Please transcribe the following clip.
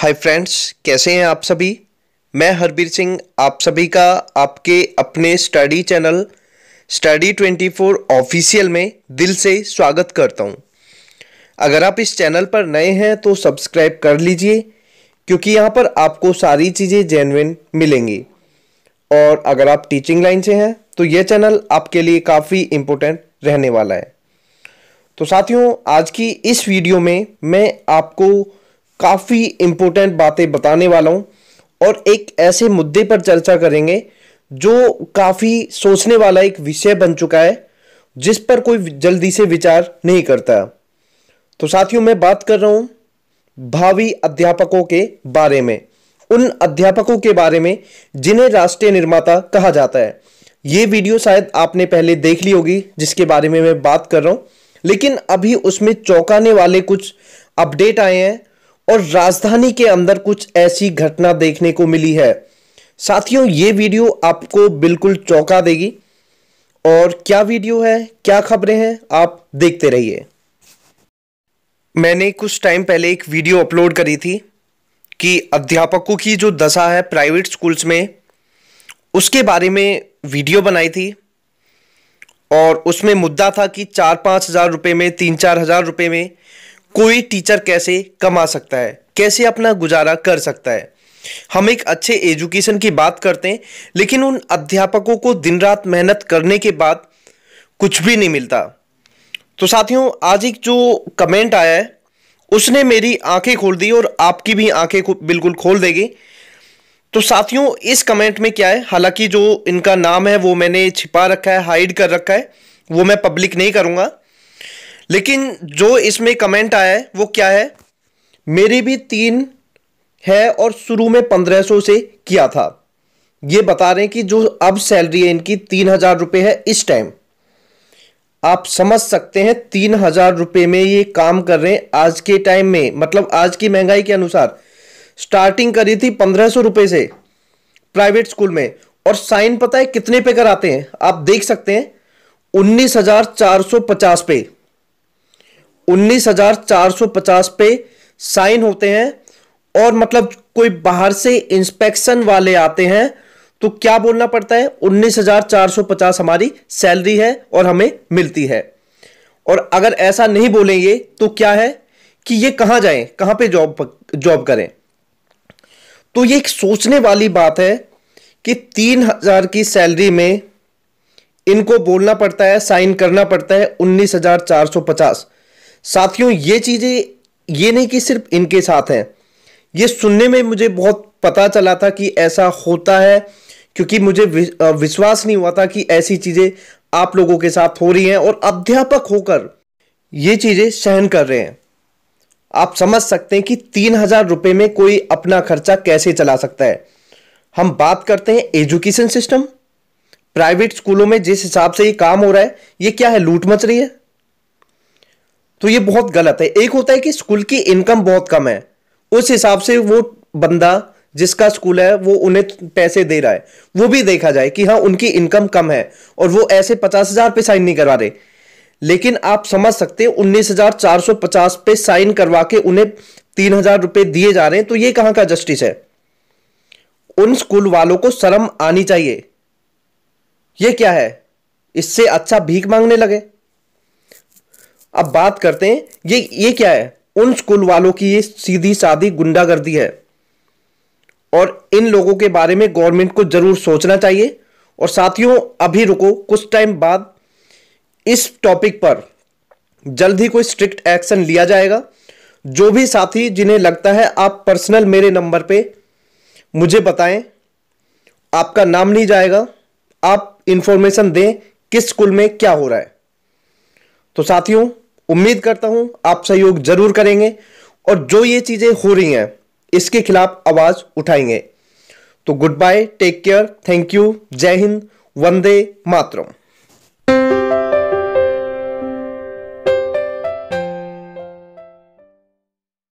Hi friends कैसे हैं आप सभी मैं हरबीर सिंह आप सभी का आपके अपने स्टडी चैनल स्टडी 24 ऑफिशियल में दिल से स्वागत करता हूं। अगर आप इस चैनल पर नए हैं तो सब्सक्राइब कर लीजिए क्योंकि यहां पर आपको सारी चीज़ें जेनविन मिलेंगी और अगर आप टीचिंग लाइन से हैं तो यह चैनल आपके लिए काफ़ी इम्पोर्टेंट रहने वाला है तो साथियों आज की इस वीडियो में मैं आपको काफ़ी इम्पोर्टेंट बातें बताने वाला हूँ और एक ऐसे मुद्दे पर चर्चा करेंगे जो काफ़ी सोचने वाला एक विषय बन चुका है जिस पर कोई जल्दी से विचार नहीं करता तो साथियों मैं बात कर रहा हूँ भावी अध्यापकों के बारे में उन अध्यापकों के बारे में जिन्हें राष्ट्रीय निर्माता कहा जाता है ये वीडियो शायद आपने पहले देख ली होगी जिसके बारे में मैं बात कर रहा हूँ लेकिन अभी उसमें चौंकाने वाले कुछ अपडेट आए हैं और राजधानी के अंदर कुछ ऐसी घटना देखने को मिली है साथियों ये वीडियो आपको बिल्कुल चौंका देगी और क्या वीडियो है क्या खबरें हैं आप देखते रहिए मैंने कुछ टाइम पहले एक वीडियो अपलोड करी थी कि अध्यापकों की जो दशा है प्राइवेट स्कूल्स में उसके बारे में वीडियो बनाई थी और उसमें मुद्दा था कि चार पाँच हज़ार रुपये में तीन चार हज़ार रुपये में कोई टीचर कैसे कमा सकता है कैसे अपना गुजारा कर सकता है हम एक अच्छे एजुकेशन की बात करते हैं लेकिन उन अध्यापकों को दिन रात मेहनत करने के बाद कुछ भी नहीं मिलता तो साथियों आज एक जो कमेंट आया है उसने मेरी आंखें खोल दी और आपकी भी आंखें बिल्कुल खोल देगी तो साथियों इस कमेंट में क्या है हालांकि जो इनका नाम है वो मैंने छिपा रखा है हाइड कर रखा है वो मैं पब्लिक नहीं करूंगा लेकिन जो इसमें कमेंट आया है वो क्या है मेरी भी तीन है और शुरू में पंद्रह सौ से किया था ये बता रहे हैं कि जो अब सैलरी है इनकी तीन हज़ार रुपये है इस टाइम आप समझ सकते हैं तीन हज़ार रुपये में ये काम कर रहे हैं आज के टाइम में मतलब आज की महंगाई के अनुसार स्टार्टिंग करी थी पंद्रह सौ रुपये से प्राइवेट स्कूल में और साइन पता है कितने पे कराते हैं आप देख सकते हैं उन्नीस हज़ार चार सौ पचास पे 19,450 पे साइन होते हैं और मतलब कोई बाहर से इंस्पेक्शन वाले आते हैं तो क्या बोलना पड़ता है 19,450 हमारी सैलरी है और हमें मिलती है और अगर ऐसा नहीं बोलेंगे तो क्या है कि ये कहां जाएं कहां पे जॉब जॉब करें तो ये एक सोचने वाली बात है कि तीन हजार की सैलरी में इनको बोलना पड़ता है साइन करना पड़ता है उन्नीस हजार चार सौ पचास साथियों ये चीज़ें ये नहीं कि सिर्फ इनके साथ हैं ये सुनने में मुझे बहुत पता चला था कि ऐसा होता है क्योंकि मुझे विश्वास नहीं हुआ था कि ऐसी चीज़ें आप लोगों के साथ हो रही हैं और अध्यापक होकर ये चीज़ें सहन कर रहे हैं आप समझ सकते हैं कि तीन हज़ार रुपये में कोई अपना खर्चा कैसे चला सकता है हम बात करते हैं एजुकेशन सिस्टम प्राइवेट स्कूलों में जिस हिसाब से ये काम हो रहा है ये क्या है लूट मच रही है तो ये बहुत गलत है एक होता है कि स्कूल की इनकम बहुत कम है उस हिसाब से वो बंदा जिसका स्कूल है वो उन्हें पैसे दे रहा है वो भी देखा जाए कि हाँ उनकी इनकम कम है और वो ऐसे पचास हजार पे साइन नहीं करवा रहे लेकिन आप समझ सकते हैं उन्नीस हजार चार सौ पचास पे साइन करवा के उन्हें तीन हजार रुपए दिए जा रहे हैं तो ये कहां का जस्टिस है उन स्कूल वालों को शर्म आनी चाहिए ये क्या है इससे अच्छा भीख मांगने लगे अब बात करते हैं ये ये क्या है उन स्कूल वालों की ये सीधी सादी गुंडागर्दी है और इन लोगों के बारे में गवर्नमेंट को ज़रूर सोचना चाहिए और साथियों अभी रुको कुछ टाइम बाद इस टॉपिक पर जल्द ही कोई स्ट्रिक्ट एक्शन लिया जाएगा जो भी साथी जिन्हें लगता है आप पर्सनल मेरे नंबर पे मुझे बताएं आपका नाम नहीं जाएगा आप इंफॉर्मेशन दें किस स्कूल में क्या हो रहा है तो साथियों उम्मीद करता हूं आप सहयोग जरूर करेंगे और जो ये चीज़ें हो रही हैं इसके खिलाफ आवाज़ उठाएंगे तो good bye take care thank you Jai Hind Vande Mataram